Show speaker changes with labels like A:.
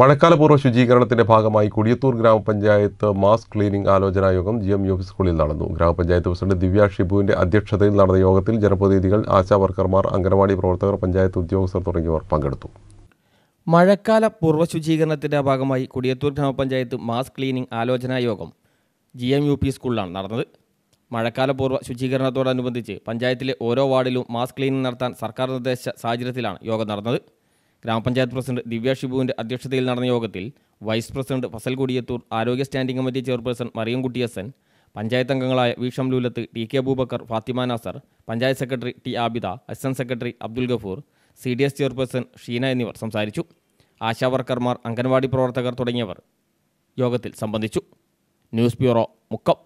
A: പൂർവ്വ ശുചീകരണത്തിന്റെ ഭാഗമായി കുടിയത്തൂർ ഗ്രാമപഞ്ചായത്ത് മാസ് ക്ലീനിംഗ് ആലോചനാ യോഗം ജി എം യു സ്കൂളിൽ നടന്നു ഗ്രാമപഞ്ചായത്ത് പ്രസിഡന്റ് ദിവ്യ ഷിബുവിന്റെ അധ്യക്ഷതയിൽ നടന്ന യോഗത്തിൽ ജനപ്രതിനിധികൾ ആശാവർക്കർമാർ അംഗനവാടി പ്രവർത്തകർ പഞ്ചായത്ത് ഉദ്യോഗസ്ഥർ തുടങ്ങിയവർ പങ്കെടുത്തു
B: മഴക്കാല പൂർവ്വ ശുചീകരണത്തിന്റെ ഭാഗമായി കുടിയത്തൂർ ഗ്രാമപഞ്ചായത്ത് മാസ് ക്ലീനിംഗ് ആലോചനാ യോഗം ജി എം യു പി സ്കൂളിലാണ് നടന്നത് പൂർവ്വ ശുചീകരണത്തോടനുബന്ധിച്ച് പഞ്ചായത്തിലെ ഓരോ വാർഡിലും മാസ് ക്ലീനിംഗ് നടത്താൻ സർക്കാർ നിർദ്ദേശിച്ച സാഹചര്യത്തിലാണ് യോഗം നടന്നത് ഗ്രാമപഞ്ചായത്ത് പ്രസിഡന്റ് ദിവ്യ ഷിബുവിന്റെ അധ്യക്ഷതയിൽ നടന്ന യോഗത്തിൽ വൈസ് പ്രസിഡന്റ് ഫസൽ കൊടിയത്തൂർ ആരോഗ്യ standing committee chairperson Mariyam Kuttiyasan panchayat അംഗങ്ങളായ V Shamlulath T K Aboobacker Fathima Nasar panchayat secretary T Abida assistant secretary Abdul Gafoor C D S chairperson Sheena എന്നിവർ സംസാരിച്ചു ആശാവർക്കർമാർ അംഗൻവാടി പ്രവർത്തകർ തുടങ്ങിയവർ യോഗത്തിൽ സംബന്ധിച്ചു ന്യൂസ് ബ്യൂറോ മുക്കം